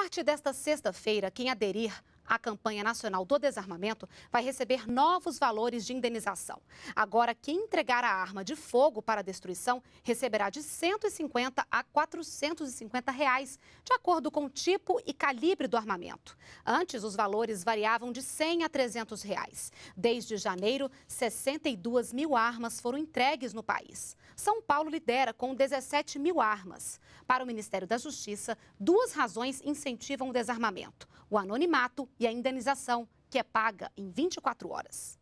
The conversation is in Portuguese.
partir desta sexta-feira, quem aderir a campanha nacional do desarmamento vai receber novos valores de indenização. Agora, quem entregar a arma de fogo para destruição receberá de 150 a 450 reais, de acordo com o tipo e calibre do armamento. Antes, os valores variavam de 100 a 300 reais. Desde janeiro, 62 mil armas foram entregues no país. São Paulo lidera com 17 mil armas. Para o Ministério da Justiça, duas razões incentivam o desarmamento o anonimato e a indenização, que é paga em 24 horas.